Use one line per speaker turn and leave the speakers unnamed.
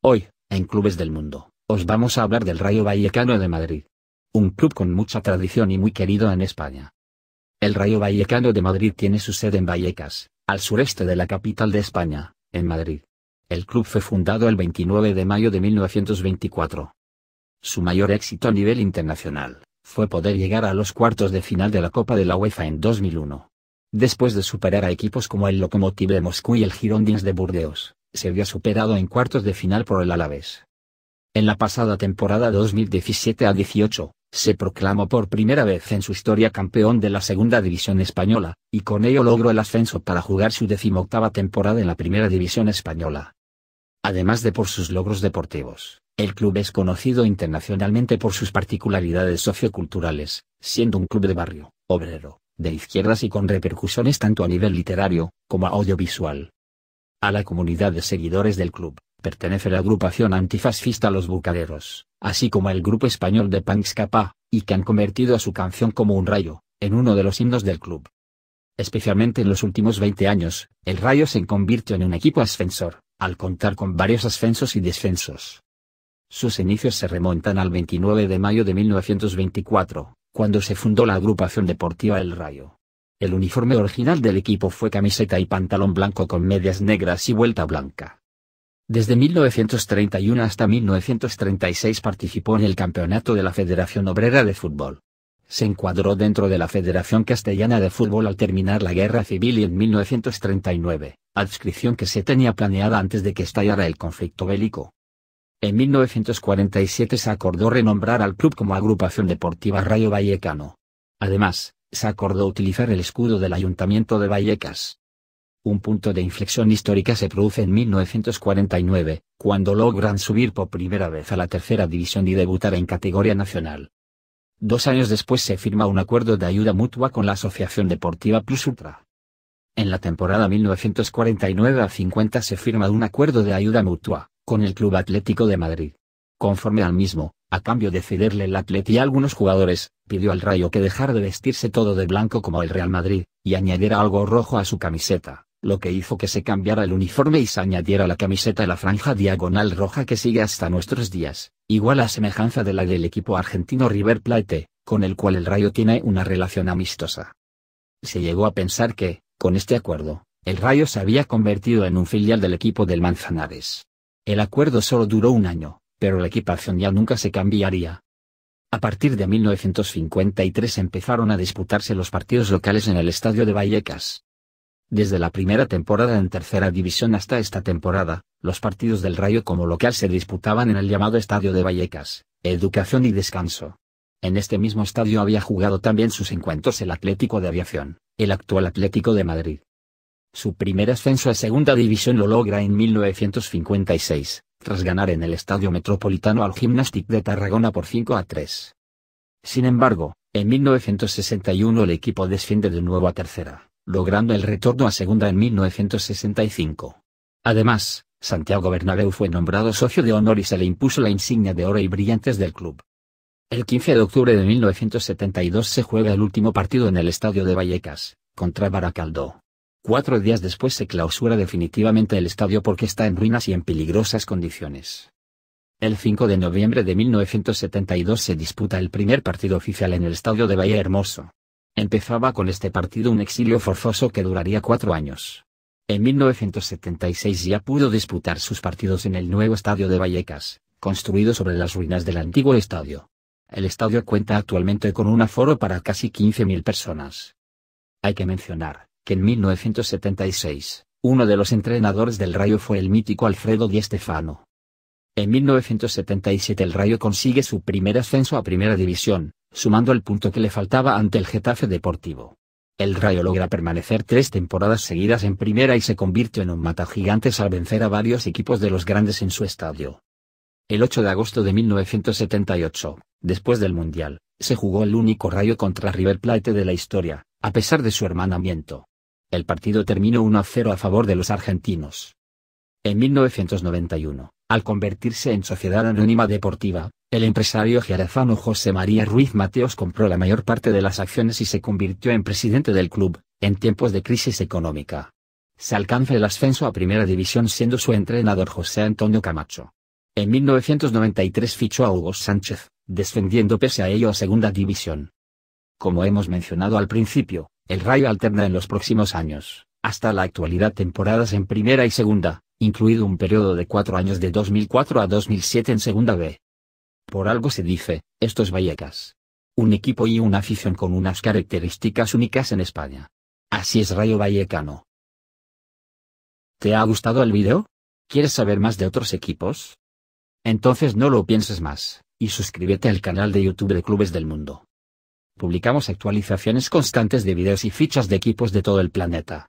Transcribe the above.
Hoy, en Clubes del Mundo, os vamos a hablar del Rayo Vallecano de Madrid. Un club con mucha tradición y muy querido en España. El Rayo Vallecano de Madrid tiene su sede en Vallecas, al sureste de la capital de España, en Madrid. El club fue fundado el 29 de mayo de 1924. Su mayor éxito a nivel internacional fue poder llegar a los cuartos de final de la Copa de la UEFA en 2001. Después de superar a equipos como el Lokomotiv de Moscú y el Girondins de Burdeos, se vio superado en cuartos de final por el Alavés. En la pasada temporada 2017 a 18, se proclamó por primera vez en su historia campeón de la Segunda División Española, y con ello logró el ascenso para jugar su decimoctava temporada en la Primera División Española. Además de por sus logros deportivos, el club es conocido internacionalmente por sus particularidades socioculturales, siendo un club de barrio, obrero, de izquierdas y con repercusiones tanto a nivel literario, como audiovisual. A la comunidad de seguidores del club, pertenece la agrupación antifascista Los Bucaderos, así como el grupo español de punk Scapa, y que han convertido a su canción como un rayo, en uno de los himnos del club. Especialmente en los últimos 20 años, el Rayo se convirtió en un equipo ascensor, al contar con varios ascensos y descensos. Sus inicios se remontan al 29 de mayo de 1924, cuando se fundó la agrupación deportiva El Rayo. El uniforme original del equipo fue camiseta y pantalón blanco con medias negras y vuelta blanca. Desde 1931 hasta 1936 participó en el campeonato de la Federación Obrera de Fútbol. Se encuadró dentro de la Federación Castellana de Fútbol al terminar la Guerra Civil y en 1939, adscripción que se tenía planeada antes de que estallara el conflicto bélico. En 1947 se acordó renombrar al club como Agrupación Deportiva Rayo Vallecano. Además, se acordó utilizar el escudo del Ayuntamiento de Vallecas. Un punto de inflexión histórica se produce en 1949, cuando logran subir por primera vez a la tercera división y debutar en categoría nacional. Dos años después se firma un acuerdo de ayuda mutua con la Asociación Deportiva Plus Ultra. En la temporada 1949 a 50 se firma un acuerdo de ayuda mutua, con el Club Atlético de Madrid. Conforme al mismo, a cambio de cederle el Atleti a algunos jugadores, pidió al Rayo que dejara de vestirse todo de blanco como el Real Madrid, y añadiera algo rojo a su camiseta, lo que hizo que se cambiara el uniforme y se añadiera la camiseta a la franja diagonal roja que sigue hasta nuestros días, igual a semejanza de la del equipo argentino River Plate, con el cual el Rayo tiene una relación amistosa. Se llegó a pensar que, con este acuerdo, el Rayo se había convertido en un filial del equipo del Manzanares. El acuerdo solo duró un año, pero la equipación ya nunca se cambiaría. A partir de 1953 empezaron a disputarse los partidos locales en el estadio de Vallecas. Desde la primera temporada en tercera división hasta esta temporada, los partidos del Rayo como local se disputaban en el llamado Estadio de Vallecas, Educación y Descanso. En este mismo estadio había jugado también sus encuentros el Atlético de Aviación, el actual Atlético de Madrid. Su primer ascenso a Segunda División lo logra en 1956, tras ganar en el Estadio Metropolitano al Gimnastic de Tarragona por 5 a 3. Sin embargo, en 1961 el equipo desciende de nuevo a tercera, logrando el retorno a segunda en 1965. Además, Santiago Bernabéu fue nombrado socio de honor y se le impuso la insignia de oro y brillantes del club. El 15 de octubre de 1972 se juega el último partido en el estadio de Vallecas, contra Baracaldo. Cuatro días después se clausura definitivamente el estadio porque está en ruinas y en peligrosas condiciones. El 5 de noviembre de 1972 se disputa el primer partido oficial en el estadio de Valle Hermoso. Empezaba con este partido un exilio forzoso que duraría cuatro años. En 1976 ya pudo disputar sus partidos en el nuevo estadio de Vallecas, construido sobre las ruinas del antiguo estadio. El estadio cuenta actualmente con un aforo para casi 15.000 personas. Hay que mencionar que en 1976, uno de los entrenadores del Rayo fue el mítico Alfredo Di Stefano. En 1977 el Rayo consigue su primer ascenso a Primera División, sumando el punto que le faltaba ante el Getafe Deportivo. El Rayo logra permanecer tres temporadas seguidas en primera y se convirtió en un gigantes al vencer a varios equipos de los grandes en su estadio. El 8 de agosto de 1978, Después del Mundial, se jugó el único rayo contra River Plate de la historia, a pesar de su hermanamiento. El partido terminó 1-0 a favor de los argentinos. En 1991, al convertirse en Sociedad Anónima Deportiva, el empresario jerezano José María Ruiz Mateos compró la mayor parte de las acciones y se convirtió en presidente del club, en tiempos de crisis económica. Se alcanza el ascenso a Primera División siendo su entrenador José Antonio Camacho. En 1993 fichó a Hugo Sánchez, descendiendo pese a ello a Segunda División. Como hemos mencionado al principio, el Rayo alterna en los próximos años, hasta la actualidad temporadas en Primera y Segunda, incluido un periodo de cuatro años de 2004 a 2007 en Segunda B. Por algo se dice, estos Vallecas. Un equipo y una afición con unas características únicas en España. Así es Rayo Vallecano. ¿Te ha gustado el video? ¿Quieres saber más de otros equipos? Entonces no lo pienses más y suscríbete al canal de YouTube de Clubes del Mundo. Publicamos actualizaciones constantes de videos y fichas de equipos de todo el planeta.